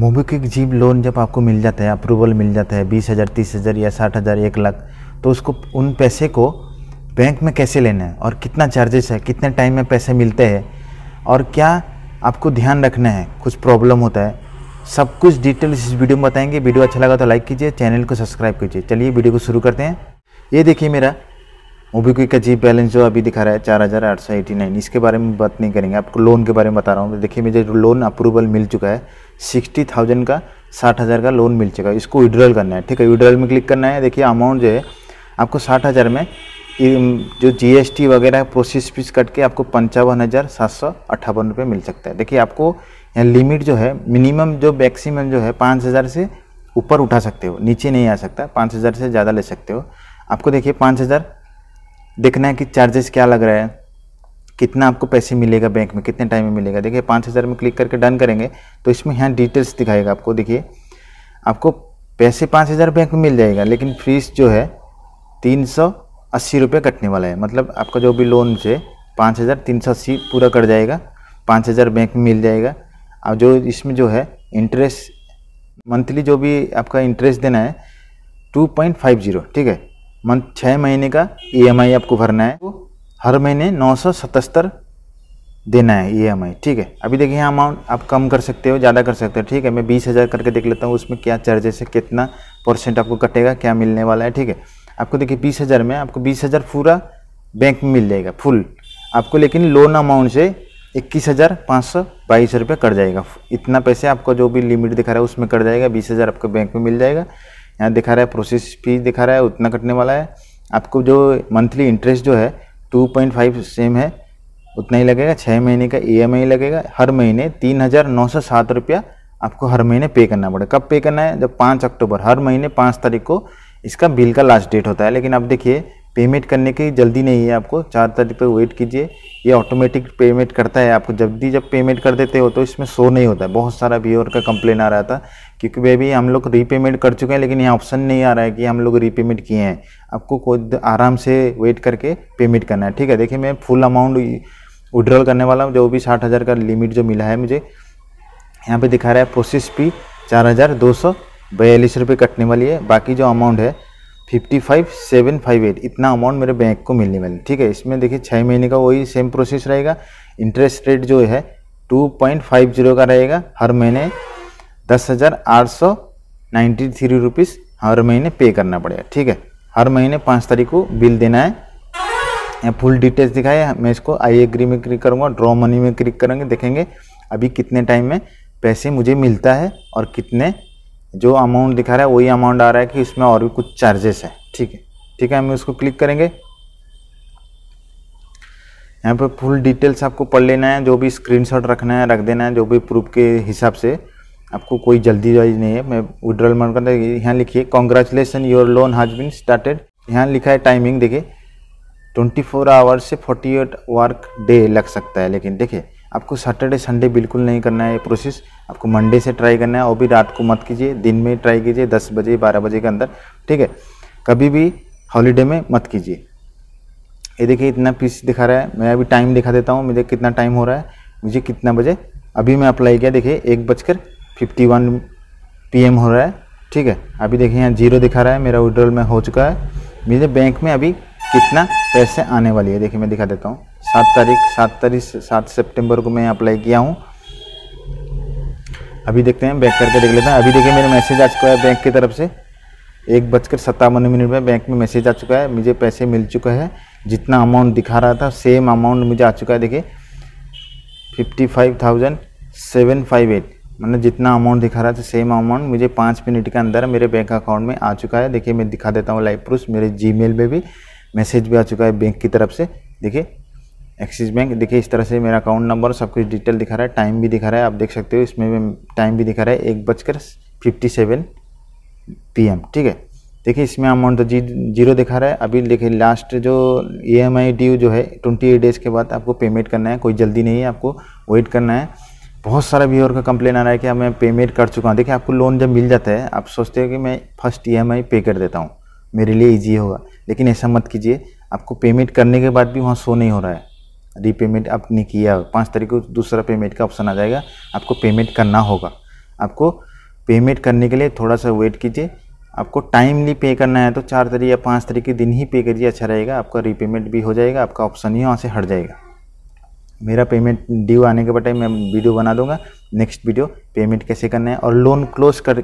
MobiKwik jeep loan जब आपको मिल जाता है अप्रूवल मिल जाता है बीस हज़ार तीस हज़ार या साठ हज़ार एक लाख तो उसको उन पैसे को बैंक में कैसे लेना है और कितना चार्जेस है कितने टाइम में पैसे मिलते हैं और क्या आपको ध्यान रखना है कुछ प्रॉब्लम होता है सब कुछ डिटेल्स इस वीडियो में बताएंगे वीडियो अच्छा लगा तो लाइक कीजिए चैनल को सब्सक्राइब कीजिए चलिए वीडियो को शुरू करते हैं ये देखिए मेरा मोबीक्विक का जीप बैलेंस जो अभी दिखा रहा है चार हज़ार आठ सौ एटी नाइन इसके बारे में बात नहीं करेंगे आपको लोन के बारे में बता रहा हूँ देखिए मुझे लोन अप्रूवल मिल चुका है सिक्सटी थाउजेंड का साठ हज़ार का लोन मिल चुका है इसको विड्रॉल करना है ठीक है विड्रॉल में क्लिक करना है देखिए अमाउंट जो है आपको साठ हज़ार में जो जीएसटी वगैरह प्रोसेस फीस कट के आपको पंचावन हज़ार सात सौ अट्ठावन रुपये मिल सकता है देखिए आपको यहाँ लिमिट जो है मिनिमम जो मैक्सिमम जो है पाँच हज़ार से ऊपर उठा सकते हो नीचे नहीं आ सकता पाँच हज़ार से ज़्यादा ले सकते हो आपको देखिए पाँच हज़ार देखना है कि चार्जेस क्या लग रहा है कितना आपको पैसे मिलेगा बैंक में कितने टाइम में मिलेगा देखिए पाँच हज़ार में क्लिक करके डन करेंगे तो इसमें यहाँ डिटेल्स दिखाएगा आपको देखिए आपको पैसे पाँच हज़ार बैंक में मिल जाएगा लेकिन फीस जो है तीन सौ अस्सी रुपये कटने वाला है मतलब आपका जो भी लोन से पाँच हज़ार तीन सौ अस्सी पूरा कट जाएगा पाँच हज़ार बैंक में मिल जाएगा और जो इसमें जो है इंटरेस्ट मंथली जो भी आपका इंटरेस्ट देना है टू पॉइंट फाइव जीरो ठीक है मंथ छः महीने का ई एम आई आपको भरना है हर महीने नौ देना है ई e ठीक है अभी देखिए यहाँ अमाउंट आप कम कर सकते हो ज़्यादा कर सकते हो ठीक है मैं बीस हज़ार करके देख लेता हूँ उसमें क्या चार्जेस है कितना परसेंट आपको कटेगा क्या मिलने वाला है ठीक है आपको देखिए बीस हज़ार में आपको बीस हज़ार पूरा बैंक में मिल जाएगा फुल आपको लेकिन लोन अमाउंट से इक्कीस हज़ार पाँच सौ बाईस रुपये कट जाएगा इतना पैसे आपको जो भी लिमिट दिखा रहा है उसमें कट जाएगा बीस हज़ार आपको बैंक में मिल जाएगा यहाँ दिखा रहा है प्रोसेस फीस दिखा रहा है उतना कटने वाला है आपको जो मंथली इंटरेस्ट जो है टू पॉइंट फाइव सेम है उतना ही लगेगा छः महीने का ई e लगेगा हर महीने तीन हज़ार नौ सौ सात रुपया आपको हर महीने पे करना पड़ेगा कब पे करना है जब पाँच अक्टूबर हर महीने पाँच तारीख को इसका बिल का लास्ट डेट होता है लेकिन अब देखिए पेमेंट करने की जल्दी नहीं है आपको चार तारीख तक वेट कीजिए ये ऑटोमेटिक पेमेंट करता है आपको जब भी जब पेमेंट कर देते हो तो इसमें शो नहीं होता है बहुत सारा व्यूअर का कंप्लेन आ रहा था क्योंकि वे भी हम लोग रीपेमेंट कर चुके हैं लेकिन यहाँ ऑप्शन नहीं आ रहा है कि हम लोग रीपेमेंट किए हैं आपको खुद आराम से वेट करके पेमेंट करना है ठीक है देखिए मैं फुल अमाउंट विड्रॉल करने वाला हूँ जो भी साठ हज़ार का लिमिट जो मिला है मुझे यहाँ पर दिखा रहा है प्रोसेस फी चार हज़ार दो सौ बयालीस रुपये कटने वाली है बाकी जो अमाउंट है fifty five seven five eight इतना अमाउंट मेरे बैंक को मिलने वाले ठीक है इसमें देखिए छः महीने का वही सेम प्रोसेस रहेगा इंटरेस्ट रेट जो है टू पॉइंट फाइव जीरो का रहेगा हर महीने दस हज़ार आठ सौ नाइन्टी थ्री रुपीज़ हर महीने पे करना पड़ेगा ठीक है हर महीने पाँच तारीख को बिल देना है यहाँ फुल डिटेल्स दिखाए मैं इसको आई एग्री में क्लिक करूँगा ड्रॉ मनी में क्लिक करेंगे देखेंगे अभी कितने टाइम में पैसे मुझे मिलता है और कितने जो अमाउंट दिखा रहा है वही अमाउंट आ रहा है कि इसमें और भी कुछ चार्जेस है ठीक है ठीक है हम इसको क्लिक करेंगे यहाँ पर फुल डिटेल्स आपको पढ़ लेना है जो भी स्क्रीनशॉट रखना है रख देना है जो भी प्रूफ के हिसाब से आपको कोई जल्दी जल्दी नहीं है मैं विड्रॉल मन करता यहाँ लिखिए congratulation your loan has been started यहाँ लिखा है टाइमिंग देखिए 24 फोर आवर्स से 48 वर्क डे लग सकता है लेकिन देखिए आपको सैटरडे संडे बिल्कुल नहीं करना है ये प्रोसेस आपको मंडे से ट्राई करना है और भी रात को मत कीजिए दिन में ट्राई कीजिए दस बजे बारह बजे के अंदर ठीक है कभी भी हॉलीडे में मत कीजिए ये देखिए इतना पीस दिखा रहा है मैं अभी टाइम दिखा देता हूँ मुझे कितना टाइम हो रहा है मुझे कितना बजे अभी मैं अप्लाई किया देखिए एक बजकर फिफ्टी वन पी हो रहा है ठीक है अभी देखिए यहाँ जीरो दिखा रहा है मेरा विड्रॉल में हो चुका है मुझे बैंक में अभी कितना पैसे आने वाली है देखिए मैं दिखा देता हूँ सात तारीख सात तारीख सात सेप्टेम्बर को मैं अप्लाई किया हूँ अभी देखते हैं बैंक करके देख लेते हैं अभी देखिए मेरा मैसेज आ चुका है बैंक की तरफ से एक बजकर सत्तावन मिनट में बैंक में मैसेज आ चुका है मुझे पैसे मिल चुका है जितना अमाउंट दिखा रहा था सेम अमाउंट मुझे आ चुका है देखिए fifty five thousand seven five eight मैंने जितना अमाउंट दिखा रहा था सेम अमाउंट मुझे पाँच मिनट के अंदर मेरे बैंक अकाउंट में आ चुका है देखिए मैं दिखा देता हूँ लाइव प्रूफ मेरे जी में भी मैसेज भी आ चुका है बैंक की तरफ से देखिए एक्सिस बैंक देखिए इस तरह से मेरा अकाउंट नंबर सब कुछ डिटेल दिखा रहा है टाइम भी दिखा रहा है आप देख सकते हो इसमें भी टाइम भी दिखा रहा है एक बजकर फिफ्टी सेवन पी ठीक है देखिए इसमें अमाउंट तो जी जीरो दिखा रहा है अभी देखिए लास्ट जो ई एम आई ड्यू जो है ट्वेंटी एट डेज़ के बाद आपको पेमेंट करना है कोई जल्दी नहीं है आपको वेट करना है बहुत सारा व्यूअर का कंप्लेन आ रहा है कि मैं पेमेंट कर चुका हूँ देखिए आपको लोन जब मिल जाता है आप सोचते हो कि मैं फर्स्ट ई पे कर देता हूँ मेरे लिए ईजी होगा लेकिन ऐसा मत कीजिए आपको पेमेंट करने के बाद भी वहाँ शो नहीं हो रहा है रीपेमेंट आपने किया पाँच तारीख को दूसरा पेमेंट का ऑप्शन आ जाएगा आपको पेमेंट करना होगा आपको पेमेंट करने के लिए थोड़ा सा वेट कीजिए आपको टाइमली पे करना है तो चार तारीख या पाँच तारीख के दिन ही पे करिए अच्छा रहेगा आपका रीपेमेंट भी हो जाएगा आपका ऑप्शन ही वहाँ से हट जाएगा मेरा पेमेंट ड्यू आने के बटाई मैं वीडियो बना दूंगा नेक्स्ट वीडियो पेमेंट कैसे करना है और लोन क्लोज कर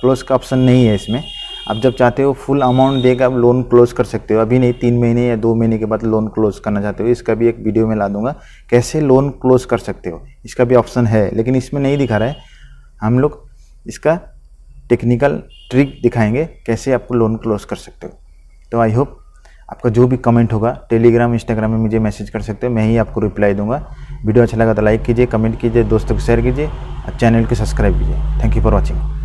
क्लोज का ऑप्शन नहीं है इसमें आप जब चाहते हो फुल अमाउंट देकर आप लोन क्लोज कर सकते हो अभी नहीं तीन महीने या दो महीने के बाद लोन क्लोज करना चाहते हो इसका भी एक वीडियो में ला दूंगा कैसे लोन क्लोज कर सकते हो इसका भी ऑप्शन है लेकिन इसमें नहीं दिखा रहा है हम लोग इसका टेक्निकल ट्रिक दिखाएंगे कैसे आपको लोन क्लोज कर सकते हो तो आई होप आपका जो भी कमेंट होगा टेलीग्राम इंस्टाग्राम में मुझे मैसेज कर सकते हो मैं ही आपको रिप्लाई दूंगा वीडियो अच्छा लगा तो लाइक कीजिए कमेंट कीजिए दोस्तों को शेयर कीजिए और चैनल को सब्सक्राइब कीजिए थैंक यू फॉर वॉचिंग